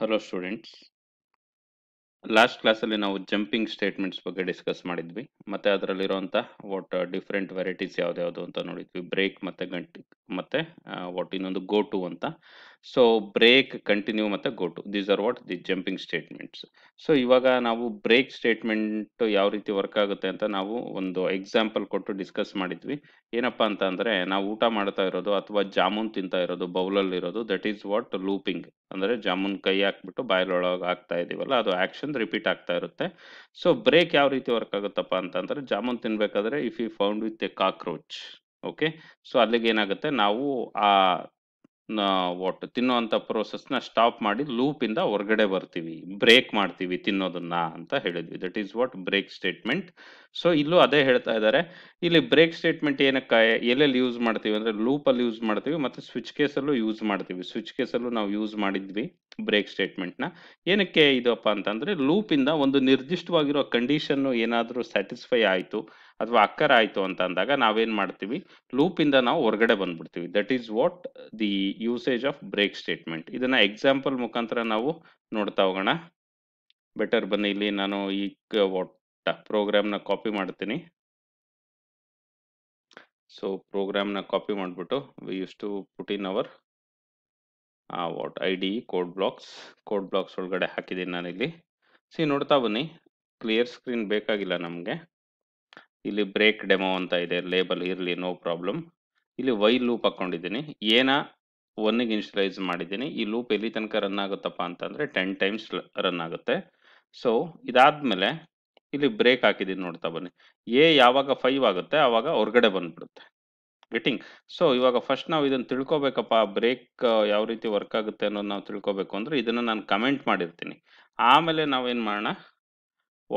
hello students last ಕ್ಲಾಸಲ್ಲಿ ನಾವು jumping statements ಬಗ್ಗೆ ಡಿಸ್ಕಸ್ ಮಾಡಿದ್ವಿ ಮತ್ತು ಅದರಲ್ಲಿರುವಂಥ uh, ವಾಟ್ ಡಿಫ್ರೆಂಟ್ ವೆರೈಟೀಸ್ ಯಾವ್ದು ಅಂತ ನೋಡಿದ್ವಿ ಬ್ರೇಕ್ ಮತ್ತು ಗಂಟಿ ಮತ್ತು ವಾಟ್ uh, ಇನ್ನೊಂದು ಗೋ ಟು ಅಂತ ಸೊ ಬ್ರೇಕ್ ಕಂಟಿನ್ಯೂ ಮತ್ತು go to these are what the jumping statements so ಇವಾಗ ನಾವು ಬ್ರೇಕ್ ಸ್ಟೇಟ್ಮೆಂಟ್ ಯಾವ ರೀತಿ ವರ್ಕ್ ಆಗುತ್ತೆ ಅಂತ ನಾವು ಒಂದು ಎಕ್ಸಾಂಪಲ್ ಕೊಟ್ಟು ಡಿಸ್ಕಸ್ ಮಾಡಿದ್ವಿ ಏನಪ್ಪ ಅಂತ ಅಂದರೆ ನಾವು ಊಟ ಮಾಡ್ತಾ ಇರೋದು ಅಥವಾ ಜಾಮೂನ್ ತಿಂತಾ ಇರೋದು ಬೌಲಲ್ಲಿ ಇರೋದು ದಟ್ ಈಸ್ ವಾಟ್ ಲೂಪಿಂಗ್ ಅಂದರೆ ಜಾಮೂನ್ ಕೈ ಹಾಕ್ಬಿಟ್ಟು ಬಾಯಲೊಳಗೆ ಹಾಕ್ತಾ ಇದೀವಲ್ಲ ಅದು ಆ್ಯಕ್ಷನ್ ರಿಪೀಟ್ ಆಗ್ತಾ ಇರುತ್ತೆ ಸೊ ಬ್ರೇಕ್ ಯಾವ ರೀತಿ ವರ್ಕ್ ಆಗುತ್ತಪ್ಪ ಅಂತಂದರೆ ಜಾಮೂನ್ ತಿನ್ಬೇಕಾದ್ರೆ if you found with a cockroach okay so ಅಲ್ಲಿಗೆ ಏನಾಗುತ್ತೆ ನಾವು ಆ ವಾಟ್ ತಿನ್ನುವಂಥ ಪ್ರೋಸೆಸ್ನ ಸ್ಟಾಪ್ ಮಾಡಿ ಲೂಪಿಂದ ಹೊರಗಡೆ ಬರ್ತೀವಿ ಬ್ರೇಕ್ ಮಾಡ್ತೀವಿ ತಿನ್ನೋದನ್ನ ಅಂತ ಹೇಳಿದ್ವಿ that is what break statement so ಇಲ್ಲೂ ಅದೇ ಹೇಳ್ತಾ ಇದ್ದಾರೆ ಇಲ್ಲಿ ಬ್ರೇಕ್ ಸ್ಟೇಟ್ಮೆಂಟ್ ಏನಕ್ಕೆ ಎಲ್ಲೆಲ್ಲಿ ಯೂಸ್ ಮಾಡ್ತೀವಿ ಅಂದರೆ ಲೂಪಲ್ಲಿ ಯೂಸ್ ಮಾಡ್ತೀವಿ ಮತ್ತು ಸ್ವಿಚ್ ಕೇಸಲ್ಲೂ ಯೂಸ್ ಮಾಡ್ತೀವಿ ಸ್ವಿಚ್ ಕೇಸಲ್ಲೂ ನಾವು ಯೂಸ್ ಮಾಡಿದ್ವಿ ಬ್ರೇಕ್ ಸ್ಟೇಟ್ಮೆಂಟ್ನ ಏನಕ್ಕೆ ಇದಪ್ಪ ಅಂತಂದರೆ ಲೂಪಿಂದ ಒಂದು ನಿರ್ದಿಷ್ಟವಾಗಿರೋ ಕಂಡೀಷನ್ನು ಏನಾದರೂ ಸ್ಯಾಟಿಸ್ಫೈ ಆಯಿತು ಅಥವಾ ಅಕ್ಕರ್ ಆಯಿತು ಅಂತ ಅಂದಾಗ ನಾವೇನು ಮಾಡ್ತೀವಿ ಲೂಪಿಂದ ನಾವು ಹೊರಗಡೆ ಬಂದ್ಬಿಡ್ತೀವಿ that is what the usage of break statement ಇದನ್ನು ಎಕ್ಸಾಂಪಲ್ ಮುಖಾಂತರ ನಾವು ನೋಡ್ತಾ ಹೋಗೋಣ ಬೆಟರ್ ಬನ್ನಿ ಇಲ್ಲಿ ನಾನು ಈ ವಾಟ್ ಪ್ರೋಗ್ರಾಮ್ನ ಕಾಪಿ ಮಾಡ್ತೀನಿ ಸೊ ಪ್ರೋಗ್ರಾಮ್ನ ಕಾಪಿ ಮಾಡಿಬಿಟ್ಟು we use to put in our what I D code blocks code blocks ಒಳಗಡೆ ಹಾಕಿದ್ದೀನಿ ನಾನಿಲ್ಲಿ ಸಿ ನೋಡ್ತಾ ಬನ್ನಿ ಕ್ಲಿಯರ್ ಸ್ಕ್ರೀನ್ ಬೇಕಾಗಿಲ್ಲ ನಮಗೆ ಇಲ್ಲಿ ಬ್ರೇಕ್ ಡೆಮೋ ಅಂತ ಇದೆ ಲೇಬಲ್ ಇರಲಿ ನೋ ಪ್ರಾಬ್ಲಮ್ ಇಲ್ಲಿ ವೈ ಲೂಪ್ ಹಾಕ್ಕೊಂಡಿದ್ದೀನಿ ಏನ ಒನ್ನಿಗೆ ಇನ್ಸ್ಟಲೈಸ್ ಮಾಡಿದ್ದೀನಿ ಈ ಲೂಪ್ ಎಲ್ಲಿ ತನಕ ರನ್ ಆಗುತ್ತಪ್ಪ ಅಂತಂದರೆ ಟೆನ್ ಟೈಮ್ಸ್ ರನ್ ಆಗುತ್ತೆ ಸೊ ಇದಾದಮೇಲೆ ಇಲ್ಲಿ ಬ್ರೇಕ್ ಹಾಕಿದ್ದೀನಿ ನೋಡ್ತಾ ಬನ್ನಿ ಎ ಯಾವಾಗ ಫೈವ್ ಆಗುತ್ತೆ ಆವಾಗ ಹೊರಗಡೆ ಬಂದ್ಬಿಡುತ್ತೆ ಗೆಟಿಂಗ್ ಸೊ ಇವಾಗ ಫಸ್ಟ್ ನಾವು ಇದನ್ನು ತಿಳ್ಕೊಬೇಕಪ್ಪ ಬ್ರೇಕ್ ಯಾವ ರೀತಿ ವರ್ಕ್ ಆಗುತ್ತೆ ಅನ್ನೋದು ನಾವು ತಿಳ್ಕೊಬೇಕು ಅಂದರೆ ಇದನ್ನು ನಾನು ಕಮೆಂಟ್ ಮಾಡಿರ್ತೀನಿ ಆಮೇಲೆ ನಾವೇನು ಮಾಡೋಣ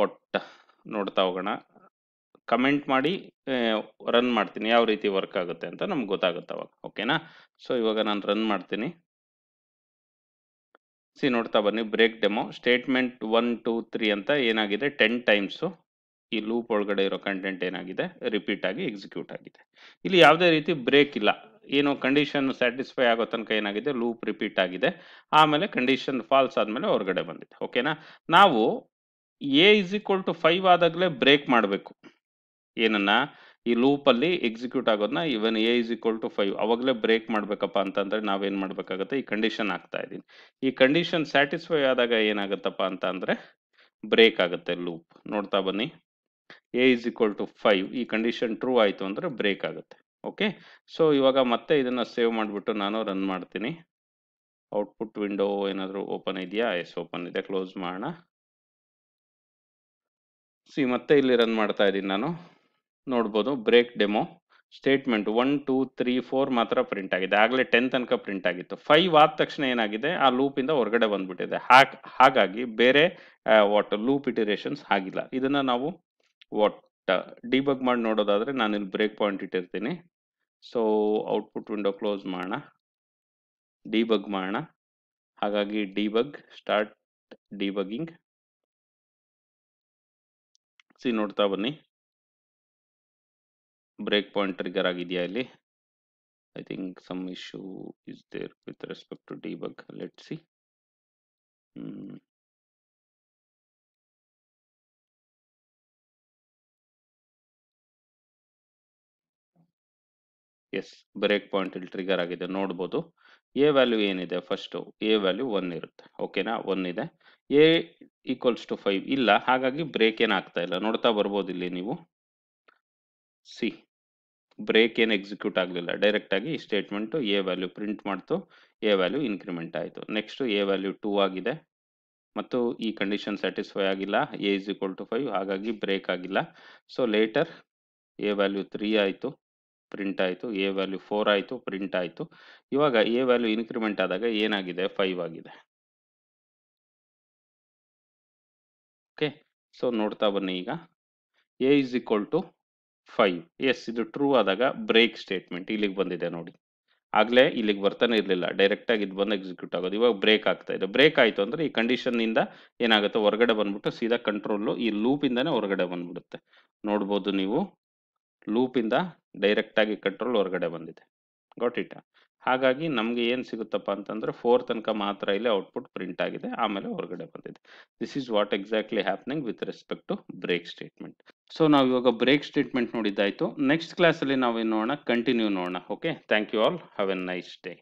ಒಟ್ಟ ನೋಡ್ತಾ ಹೋಗೋಣ ಕಮೆಂಟ್ ಮಾಡಿ ರನ್ ಮಾಡ್ತೀನಿ ಯಾವ ರೀತಿ ವರ್ಕ್ ಆಗುತ್ತೆ ಅಂತ ನಮ್ಗೆ ಗೊತ್ತಾಗುತ್ತೆ ಅವಾಗ ಓಕೆನಾ ಸೊ ಇವಾಗ ನಾನು ರನ್ ಮಾಡ್ತೀನಿ ಸಿ ನೋಡ್ತಾ ಬನ್ನಿ break demo statement one two three ಅಂತ ಏನಾಗಿದೆ ಟೆನ್ ಟೈಮ್ಸು ಈ ಲೂಪ್ ಒಳಗಡೆ ಇರೋ ಕಂಟೆಂಟ್ ಏನಾಗಿದೆ ರಿಪೀಟ್ ಆಗಿ ಎಕ್ಸಿಕ್ಯೂಟ್ ಆಗಿದೆ ಇಲ್ಲಿ ಯಾವುದೇ ರೀತಿ ಬ್ರೇಕ್ ಇಲ್ಲ ಏನು ಕಂಡೀಷನ್ ಸ್ಯಾಟಿಸ್ಫೈ ಆಗೋ ತನಕ ಏನಾಗಿದೆ ಲೂಪ್ ರಿಪೀಟ್ ಆಗಿದೆ ಆಮೇಲೆ ಕಂಡೀಷನ್ ಫಾಲ್ಸ್ ಆದಮೇಲೆ ಹೊರಗಡೆ ಬಂದಿದೆ ಓಕೆನಾ ನಾವು a is equal to five ಆದಾಗಲೇ ಬ್ರೇಕ್ ಮಾಡಬೇಕು ಏನನ್ನ ಈ ಲೂಪಲ್ಲಿ ಎಕ್ಸಿಕ್ಯೂಟ್ ಆಗೋದನ್ನ even a is equal to five ಅವಾಗಲೇ ಬ್ರೇಕ್ ಮಾಡಬೇಕಪ್ಪ ಅಂತಂದರೆ ನಾವೇನು ಮಾಡಬೇಕಾಗತ್ತೆ ಈ ಕಂಡೀಷನ್ ಆಗ್ತಾ ಇದ್ದೀನಿ ಈ ಕಂಡೀಷನ್ ಸ್ಯಾಟಿಸ್ಫೈ ಆದಾಗ ಏನಾಗುತ್ತಪ್ಪ ಅಂತ ಅಂದರೆ ಬ್ರೇಕ್ ಆಗುತ್ತೆ ಲೂಪ್ ನೋಡ್ತಾ ಬನ್ನಿ a is equal to five ಈ ಕಂಡೀಷನ್ ಟ್ರೂ ಆಯಿತು ಅಂದರೆ ಬ್ರೇಕ್ ಆಗುತ್ತೆ ಓಕೆ ಸೊ ಇವಾಗ ಮತ್ತೆ ಇದನ್ನು ಸೇವ್ ಮಾಡಿಬಿಟ್ಟು ನಾನು ರನ್ ಮಾಡ್ತೀನಿ ಔಟ್ಪುಟ್ ವಿಂಡೋ ಏನಾದರೂ ಓಪನ್ ಇದೆಯಾ ಎಸ್ ಓಪನ್ ಇದೆ ಕ್ಲೋಸ್ ಮಾಡೋಣ ಸಿ ಮತ್ತೆ ಇಲ್ಲಿ ರನ್ ಮಾಡ್ತಾ ಇದ್ದೀನಿ ನಾನು ನೋಡ್ಬೋದು break demo statement one two three four ಮಾತ್ರ ಪ್ರಿಂಟ್ ಆಗಿದೆ ಆಗಲೇ ಟೆನ್ ತನಕ ಪ್ರಿಂಟ್ ಆಗಿತ್ತು ಫೈವ್ ಆದ ತಕ್ಷಣ ಏನಾಗಿದೆ ಆ ಲೂಪಿಂದ ಹೊರಗಡೆ ಬಂದ್ಬಿಟ್ಟಿದೆ ಹಾಗಾಗಿ ಬೇರೆ ವಾಟ್ ಲೂಪ್ ಇಟಿರೇಷನ್ಸ್ ಆಗಿಲ್ಲ ಇದನ್ನು ನಾವು ಒಟ್ಟ ಡಿಬಗ್ uh, ಮಾಡಿ ನೋಡೋದಾದರೆ ನಾನು ಇಲ್ಲಿ ಬ್ರೇಕ್ ಪಾಯಿಂಟ್ ಇಟ್ಟಿರ್ತೀನಿ ಸೊ ಔಟ್ಪುಟ್ ವಿಂಡೋ ಕ್ಲೋಸ್ ಮಾಡೋಣ ಡಿಬಗ್ ಮಾಡೋಣ ಹಾಗಾಗಿ ಡಿಬಗ್ ಸ್ಟಾರ್ಟ್ ಡಿಬಗಿಂಗ್ ಸಿ ನೋಡ್ತಾ ಬನ್ನಿ ಬ್ರೇಕ್ ಪಾಯಿಂಟ್ ಟ್ರಿಗರ್ ಆಗಿದೆಯಾ ಇಲ್ಲಿ I think some issue is there with respect to debug let see hmm yes break point ಇಲ್ಲಿ ಟ್ರಿಗರ್ ಆಗಿದೆ ನೋಡ್ಬೋದು ಎ ವ್ಯಾಲ್ಯೂ ಏನಿದೆ ಫಸ್ಟು ಎ ವ್ಯಾಲ್ಯೂ ಒನ್ ಇರುತ್ತೆ ಓಕೆನಾ ಒನ್ ಇದೆ ಎ ಈಕ್ವಲ್ಸ್ ಟು ಫೈವ್ ಇಲ್ಲ ಹಾಗಾಗಿ ಬ್ರೇಕ್ ಏನು ಆಗ್ತಾ ಇಲ್ಲ ನೋಡ್ತಾ ಬರ್ಬೋದು ಇಲ್ಲಿ ನೀವು ಸಿ ಬ್ರೇಕ್ ಏನು ಎಕ್ಸಿಕ್ಯೂಟ್ ಆಗಲಿಲ್ಲ ಡೈರೆಕ್ಟಾಗಿ ಈ ಸ್ಟೇಟ್ಮೆಂಟು ಎ ವ್ಯಾಲ್ಯೂ ಪ್ರಿಂಟ್ ಮಾಡ್ತು ಎ ವ್ಯಾಲ್ಯೂ ಇನ್ಕ್ರಿಮೆಂಟ್ ಆಯಿತು ನೆಕ್ಸ್ಟು ಎ ವ್ಯಾಲ್ಯೂ ಟೂ ಆಗಿದೆ ಮತ್ತು ಈ ಕಂಡೀಷನ್ ಸ್ಯಾಟಿಸ್ಫೈ ಆಗಿಲ್ಲ a is equal to five ಹಾಗಾಗಿ ಬ್ರೇಕ್ ಆಗಿಲ್ಲ so later a value three ಆಯಿತು ಪ್ರಿಂಟ್ ಆಯಿತು ಎ ವ್ಯಾಲ್ಯೂ ಫೋರ್ ಆಯಿತು ಪ್ರಿಂಟ್ ಆಯಿತು ಇವಾಗ ಎ ವ್ಯಾಲ್ಯೂ ಇನ್ಕ್ರಿಮೆಂಟ್ ಆದಾಗ ಏನಾಗಿದೆ ಫೈವ್ ಆಗಿದೆ ಓಕೆ ಸೊ ನೋಡ್ತಾ ಬನ್ನಿ ಈಗ a is equal to five yes ಇದು ಟ್ರೂ ಆದಾಗ ಬ್ರೇಕ್ ಸ್ಟೇಟ್ಮೆಂಟ್ ಇಲ್ಲಿಗೆ ಬಂದಿದೆ ನೋಡಿ ಆಗಲೇ ಇಲ್ಲಿಗೆ ಬರ್ತಾನೆ ಇರಲಿಲ್ಲ ಡೈರೆಕ್ಟಾಗಿ ಇದು ಬಂದು ಎಕ್ಸಿಕ್ಯೂಟ್ ಆಗೋದು ಇವಾಗ ಬ್ರೇಕ್ ಆಗ್ತಾ ಇದೆ ಬ್ರೇಕ್ ಆಯಿತು ಅಂದರೆ ಈ ಕಂಡೀಷನ್ನಿಂದ ಏನಾಗುತ್ತೆ ಹೊರಗಡೆ ಬಂದ್ಬಿಟ್ಟು ಸೀದಾ ಕಂಟ್ರೋಲು ಈ ಲೂಪಿಂದನೇ ಹೊರಗಡೆ ಬಂದ್ಬಿಡುತ್ತೆ ನೋಡ್ಬೋದು ನೀವು ಲೂಪಿಂದ ಡೈರೆಕ್ಟಾಗಿ ಕಂಟ್ರೋಲ್ ಹೊರಗಡೆ ಬಂದಿದೆ ಗಾಟ್ ಹಾಗಾಗಿ ನಮಗೆ ಏನು ಸಿಗುತ್ತಪ್ಪ ಅಂತಂದರೆ ಫೋರ್ ತನಕ ಮಾತ್ರ ಇಲ್ಲಿ ಔಟ್ಪುಟ್ ಪ್ರಿಂಟ್ ಆಗಿದೆ ಆಮೇಲೆ ಹೊರಗಡೆ ಬಂದಿದೆ this is what exactly happening with respect to break statement so ನಾವು ಇವಾಗ ಬ್ರೇಕ್ ಸ್ಟೇಟ್ಮೆಂಟ್ ನೋಡಿದ್ದಾಯಿತು ನೆಕ್ಸ್ಟ್ ಕ್ಲಾಸಲ್ಲಿ ನಾವು ಏನು ನೋಡೋಣ ಕಂಟಿನ್ಯೂ ನೋಡೋಣ okay thank you all have a nice day